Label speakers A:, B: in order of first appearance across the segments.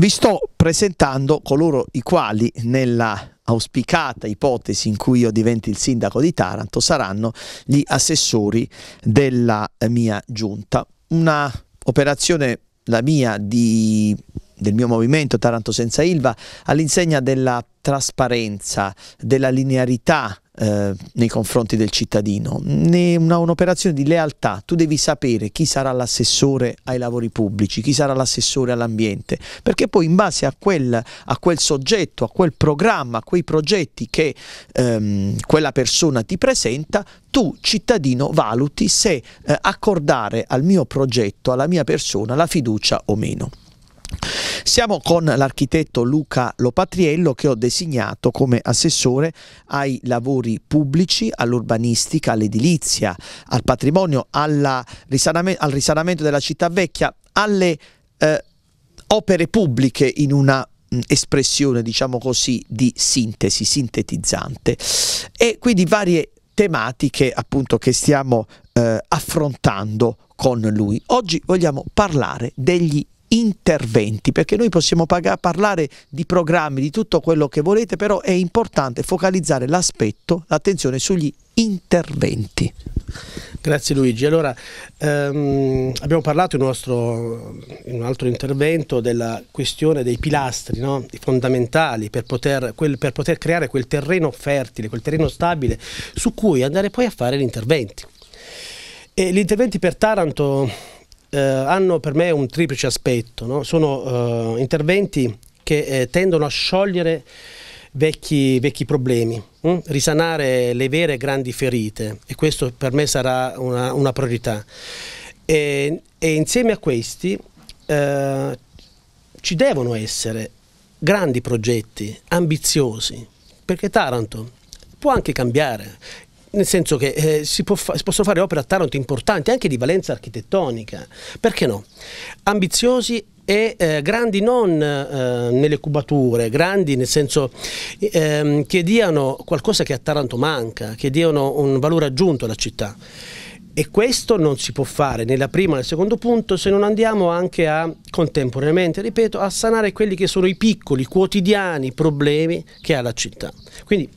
A: Vi sto presentando coloro i quali nella auspicata ipotesi in cui io diventi il sindaco di Taranto saranno gli assessori della mia giunta. Una operazione, la mia, di, del mio movimento Taranto senza Ilva all'insegna della trasparenza, della linearità eh, nei confronti del cittadino, né un'operazione di lealtà. Tu devi sapere chi sarà l'assessore ai lavori pubblici, chi sarà l'assessore all'ambiente, perché poi in base a quel, a quel, soggetto, a quel programma, a quei progetti che ehm, quella persona ti presenta, tu cittadino valuti se eh, accordare al mio progetto, alla mia persona, la fiducia o meno. Siamo con l'architetto Luca Lopatriello che ho designato come assessore ai lavori pubblici, all'urbanistica, all'edilizia, al patrimonio, risaname, al risanamento della città vecchia, alle eh, opere pubbliche in una mm, espressione diciamo così di sintesi sintetizzante e quindi varie tematiche appunto che stiamo eh, affrontando con lui oggi vogliamo parlare degli interventi, perché noi possiamo parlare di programmi, di tutto quello che volete, però è importante focalizzare l'aspetto, l'attenzione sugli interventi.
B: Grazie Luigi. Allora, ehm, abbiamo parlato in, nostro, in, un altro intervento della questione dei pilastri no? fondamentali per poter, quel, per poter creare quel terreno fertile, quel terreno stabile su cui andare poi a fare gli interventi. E gli interventi per Taranto eh, hanno per me un triplice aspetto, no? sono eh, interventi che eh, tendono a sciogliere vecchi, vecchi problemi, mh? Mm? risanare le vere grandi ferite e questo per me sarà una, una priorità. E, e, insieme a questi eh, ci devono essere grandi progetti ambiziosi, perché Taranto può anche cambiare nel senso che eh, si, fa si, possono fare opere a Taranto importanti, anche di valenza architettonica, perché no? Ambiziosi e eh, grandi non eh, nelle cubature, grandi nel senso ehm, che diano qualcosa che a Taranto manca, che diano un valore aggiunto alla città. E questo non si può fare nella prima o nel secondo punto se non andiamo anche a contemporaneamente, ripeto, a sanare quelli che sono i piccoli, quotidiani problemi che ha la città. Quindi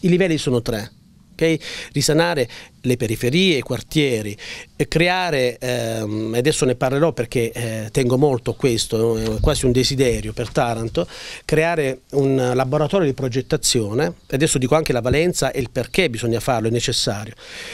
B: i livelli sono tre. Okay? risanare le periferie, i quartieri, eh, creare, ehm, adesso ne parlerò perché eh, tengo molto a questo, è eh, quasi un desiderio per Taranto, creare un laboratorio di progettazione, adesso dico anche la valenza e il perché bisogna farlo, è necessario,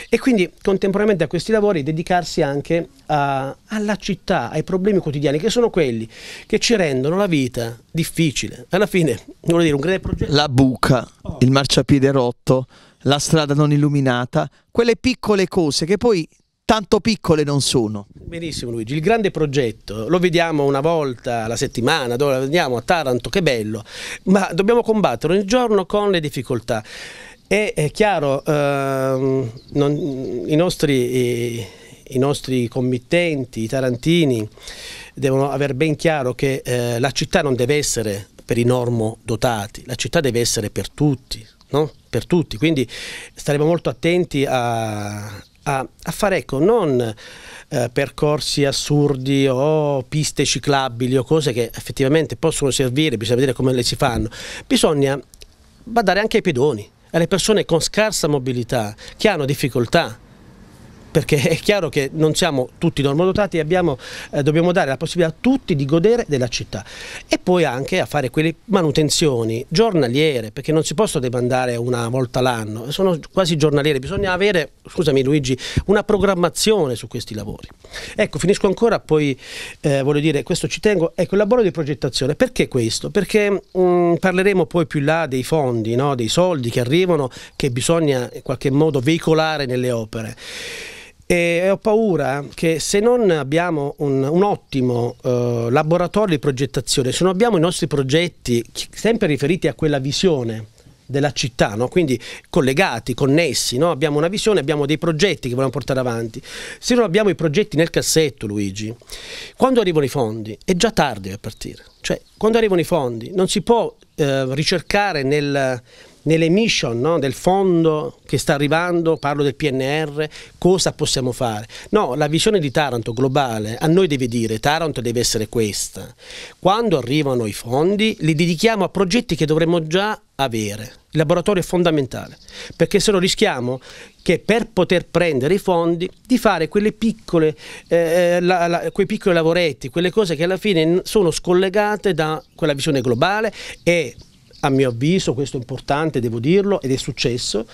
B: e quindi contemporaneamente a questi lavori dedicarsi anche a, alla città, ai problemi quotidiani, che sono quelli che ci rendono la vita difficile. Alla fine, vuol dire
A: un grande progetto. La buca, oh. il marciapiede rotto la strada non illuminata, quelle piccole cose che poi tanto piccole non sono.
B: Benissimo Luigi, il grande progetto lo vediamo una volta alla settimana, dove andiamo a Taranto, che bello, ma dobbiamo combattere ogni giorno con le difficoltà. E è chiaro, ehm, non, i, nostri, i, i, nostri, committenti, i tarantini, devono avere ben chiaro che eh, la città non deve essere per i normodotati, la città deve essere per tutti, no? per tutti, quindi staremo molto attenti a, a, a fare ecco, non eh, percorsi assurdi o piste ciclabili o cose che effettivamente possono servire, bisogna vedere come le si fanno, bisogna badare anche ai pedoni, alle persone con scarsa mobilità, che hanno difficoltà perché è chiaro che non siamo tutti normodotati e eh, dobbiamo dare la possibilità a tutti di godere della città e poi anche a fare quelle manutenzioni giornaliere, perché non si possono demandare una volta l'anno, sono quasi giornaliere, bisogna avere, scusami Luigi, una programmazione su questi lavori. Ecco, finisco ancora, poi eh, voglio dire, questo ci tengo, ecco il lavoro di progettazione, perché questo? Perché mh, mm, parleremo poi più in là dei fondi, no? dei soldi che arrivano, che bisogna in qualche modo veicolare nelle opere e ho paura che se non abbiamo un, un ottimo eh, laboratorio di progettazione, se non abbiamo i nostri progetti sempre riferiti a quella visione della città, no? quindi collegati, connessi, no? abbiamo una visione, abbiamo dei progetti che vogliamo portare avanti, se non abbiamo i progetti nel cassetto Luigi, quando arrivano i fondi è già tardi a partire, cioè quando arrivano i fondi non si può eh, ricercare nel nelle mission no, del fondo che sta arrivando, parlo del PNR, cosa possiamo fare? No, la visione di Taranto globale a noi deve dire Taranto deve essere questa. Quando arrivano i fondi li dedichiamo a progetti che dovremmo già avere. Il laboratorio è fondamentale, perché se no rischiamo che per poter prendere i fondi di fare piccole, eh, eh, la, la, quei piccoli lavoretti, quelle cose che alla fine sono scollegate da quella visione globale e a mio avviso, questo è importante, devo dirlo, ed è successo,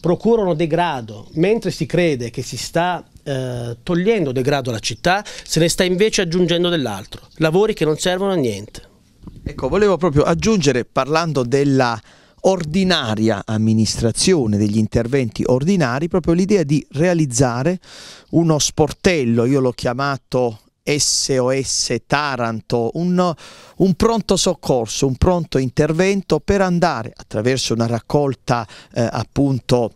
B: procurano degrado, mentre si crede che si sta eh, togliendo degrado alla città, se ne sta invece aggiungendo dell'altro, lavori che non servono a niente. Ecco, volevo proprio aggiungere, parlando
A: della ordinaria amministrazione, degli interventi ordinari, proprio l'idea di realizzare uno sportello, io l'ho chiamato SOS Taranto, un, un, pronto soccorso, un pronto intervento per andare attraverso una raccolta eh, appunto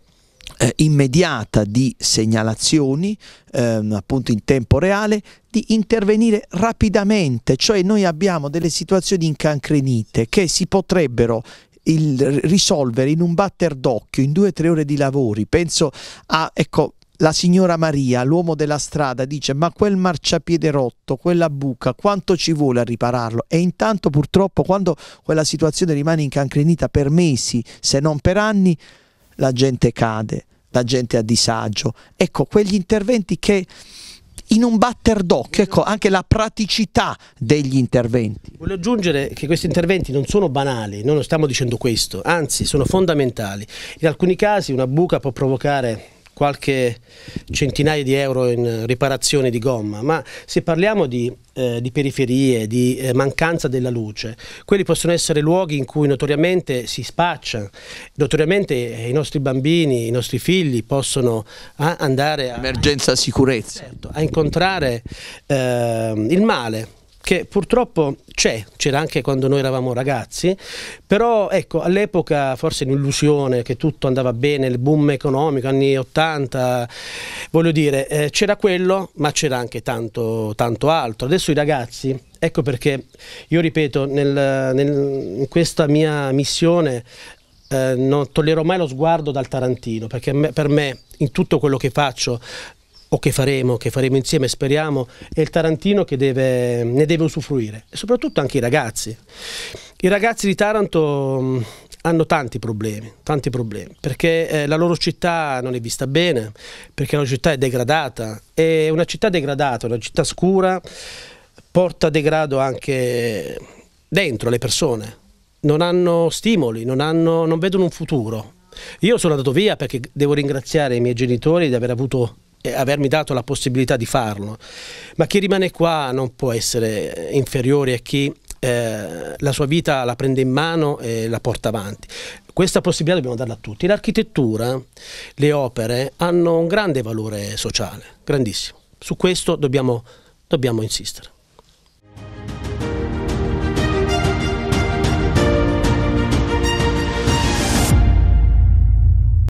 A: eh, immediata di segnalazioni ehm, appunto in tempo reale di intervenire rapidamente, cioè noi abbiamo delle situazioni incancrenite che si potrebbero il, risolvere in un batter d'occhio, in due o tre ore di lavori. Penso a, ecco, la signora Maria, l'uomo della strada, dice ma quel marciapiede rotto, quella buca, quanto ci vuole a ripararlo? E intanto purtroppo quando quella situazione rimane incancrenita per mesi, se non per anni, la gente cade, la gente è a disagio. Ecco, quegli interventi che in un batter d'occhio, ecco anche la praticità degli interventi.
B: Voglio aggiungere che questi interventi non sono banali, noi non stiamo dicendo questo, anzi sono fondamentali. In alcuni casi una buca può provocare qualche centinaia di euro in riparazione di gomma, ma se parliamo di, eh, di periferie, di eh, mancanza della luce, quelli possono essere luoghi in cui notoriamente si spaccia, notoriamente eh, i nostri bambini, i nostri figli possono a, eh, andare a... Emergenza sicurezza. Certo, a incontrare eh, il male che purtroppo c'è, c'era anche quando noi eravamo ragazzi, però ecco, all'epoca forse l'illusione che tutto andava bene, il boom economico, anni 80, voglio dire, eh, c'era quello, ma c'era anche tanto, tanto altro. Adesso i ragazzi, ecco perché io ripeto, nel, nel, in questa mia missione eh, non toglierò mai lo sguardo dal Tarantino, perché me, per me in tutto quello che faccio o che faremo, che faremo insieme, speriamo, è il Tarantino che deve, ne deve usufruire, e soprattutto anche i ragazzi. I ragazzi di Taranto mm, hanno tanti problemi, tanti problemi, perché eh, la loro città non è vista bene, perché la loro città è degradata, è una città degradata, una città scura, porta degrado anche dentro le persone, non hanno stimoli, non, hanno, non vedono un futuro. Io sono andato via perché devo ringraziare i miei genitori di aver avuto avermi dato la possibilità di farlo, ma chi rimane qua non può essere inferiore a chi eh, la sua vita la prende in mano e la porta avanti. Questa possibilità dobbiamo darla a tutti. L'architettura, le opere hanno un grande valore sociale, grandissimo. Su questo dobbiamo, dobbiamo insistere.